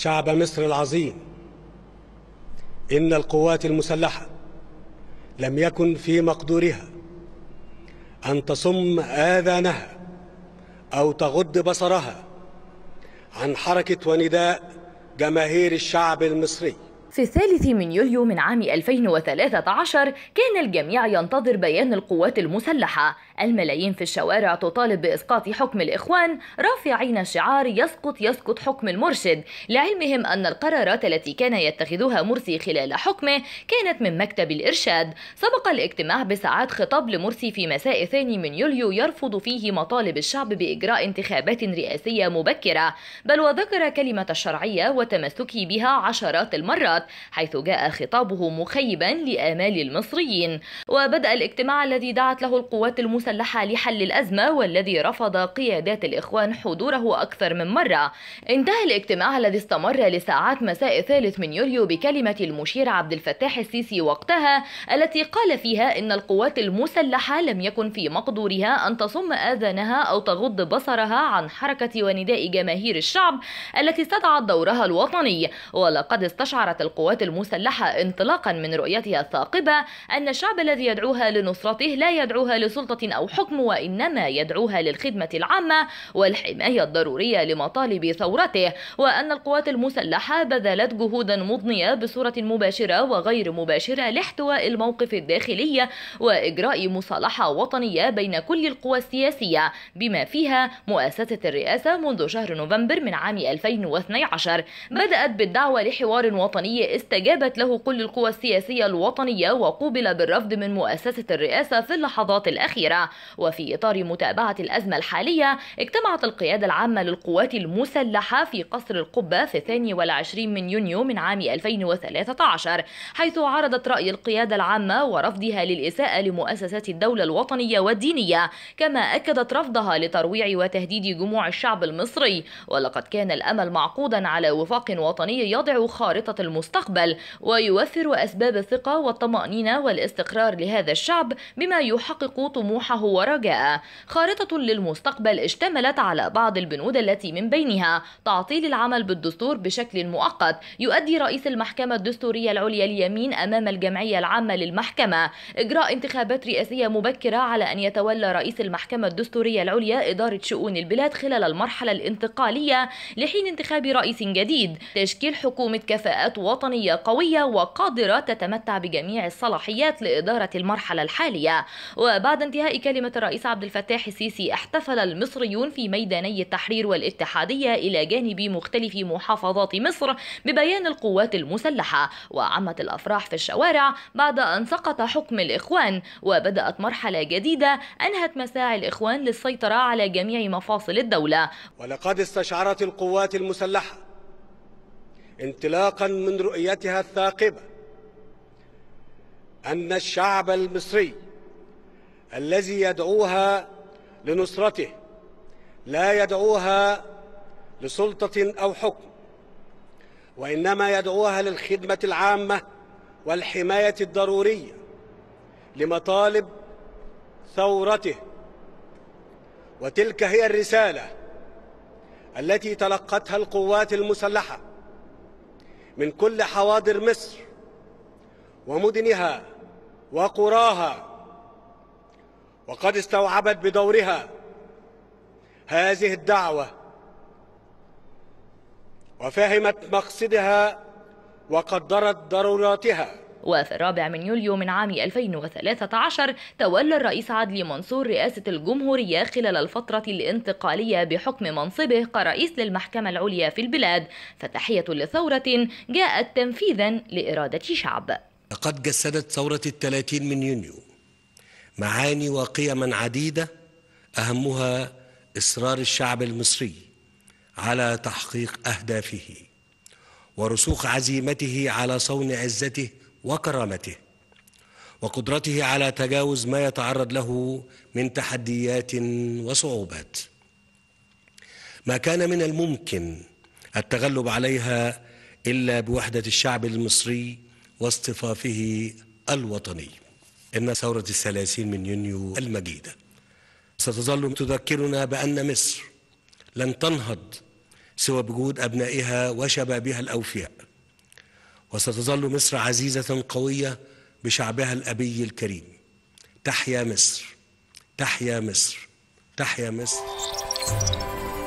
شعب مصر العظيم إن القوات المسلحة لم يكن في مقدورها أن تصم آذانها أو تغض بصرها عن حركة ونداء جماهير الشعب المصري في الثالث من يوليو من عام 2013 كان الجميع ينتظر بيان القوات المسلحة الملايين في الشوارع تطالب بإسقاط حكم الإخوان رافعين شعار يسقط يسقط حكم المرشد لعلمهم أن القرارات التي كان يتخذها مرسي خلال حكمه كانت من مكتب الإرشاد سبق الاجتماع بساعات خطاب لمرسي في مساء ثاني من يوليو يرفض فيه مطالب الشعب بإجراء انتخابات رئاسية مبكرة بل وذكر كلمة الشرعية وتمسكه بها عشرات المرات الإمارات حيث جاء خطابه مخيبا لآمال المصريين وبدأ الاجتماع الذي دعت له القوات المسلحة لحل الأزمة والذي رفض قيادات الإخوان حضوره أكثر من مرة انتهى الاجتماع الذي استمر لساعات مساء الثالث من يوليو بكلمة المشير عبد الفتاح السيسي وقتها التي قال فيها إن القوات المسلحة لم يكن في مقدورها أن تصم آذانها أو تغض بصرها عن حركة ونداء جماهير الشعب التي استدعت دورها الوطني ولقد استشعرت القوات المسلحة انطلاقا من رؤيتها الثاقبة أن الشعب الذي يدعوها لنصرته لا يدعوها لسلطة أو حكم وإنما يدعوها للخدمة العامة والحماية الضرورية لمطالب ثورته وأن القوات المسلحة بذلت جهودا مضنية بصورة مباشرة وغير مباشرة لاحتواء الموقف الداخلي وإجراء مصالحة وطنية بين كل القوى السياسية بما فيها مؤسسة الرئاسة منذ شهر نوفمبر من عام 2012 بدأت بالدعوة لحوار وطني استجابت له كل القوى السياسية الوطنية وقوبل بالرفض من مؤسسة الرئاسة في اللحظات الأخيرة وفي إطار متابعة الأزمة الحالية اجتمعت القيادة العامة للقوات المسلحة في قصر القبة في 22 من يونيو من عام 2013 حيث عرضت رأي القيادة العامة ورفضها للإساءة لمؤسسات الدولة الوطنية والدينية كما أكدت رفضها لترويع وتهديد جموع الشعب المصري ولقد كان الأمل معقودا على وفاق وطني يضع خارطة المستقبل المستقبل ويوفر أسباب الثقة والطمأنينة والاستقرار لهذا الشعب بما يحقق طموحه ورجاءه خارطة للمستقبل اشتملت على بعض البنود التي من بينها تعطيل العمل بالدستور بشكل مؤقت يؤدي رئيس المحكمة الدستورية العليا اليمين أمام الجمعية العامة للمحكمة إجراء انتخابات رئاسية مبكرة على أن يتولى رئيس المحكمة الدستورية العليا إدارة شؤون البلاد خلال المرحلة الانتقالية لحين انتخاب رئيس جديد تشكيل حكومة كفاءات وطن وطنية قوية وقادرة تتمتع بجميع الصلاحيات لإدارة المرحلة الحالية وبعد انتهاء كلمة الرئيس عبد الفتاح السيسي احتفل المصريون في ميداني التحرير والاتحادية إلى جانب مختلف محافظات مصر ببيان القوات المسلحة وعمت الأفراح في الشوارع بعد أن سقط حكم الإخوان وبدأت مرحلة جديدة أنهت مساعي الإخوان للسيطرة على جميع مفاصل الدولة ولقد استشعرت القوات المسلحة انطلاقا من رؤيتها الثاقبة أن الشعب المصري الذي يدعوها لنصرته لا يدعوها لسلطة أو حكم وإنما يدعوها للخدمة العامة والحماية الضرورية لمطالب ثورته وتلك هي الرسالة التي تلقتها القوات المسلحة من كل حواضر مصر ومدنها وقراها وقد استوعبت بدورها هذه الدعوة وفهمت مقصدها وقدرت ضروراتها وفي الرابع من يوليو من عام 2013 تولى الرئيس عدلي منصور رئاسة الجمهورية خلال الفترة الانتقالية بحكم منصبه كرئيس للمحكمة العليا في البلاد فتحية لثورة جاءت تنفيذا لإرادة شعب لقد جسدت ثورة الثلاثين من يونيو معاني وقيما عديدة أهمها إصرار الشعب المصري على تحقيق أهدافه ورسوخ عزيمته على صون عزته وكرامته وقدرته على تجاوز ما يتعرض له من تحديات وصعوبات ما كان من الممكن التغلب عليها الا بوحده الشعب المصري واصطفافه الوطني ان ثوره الثلاثين من يونيو المجيده ستظل تذكرنا بان مصر لن تنهض سوى بجود ابنائها وشبابها الاوفياء وستظل مصر عزيزة قوية بشعبها الأبي الكريم تحيا مصر تحيا مصر تحيا مصر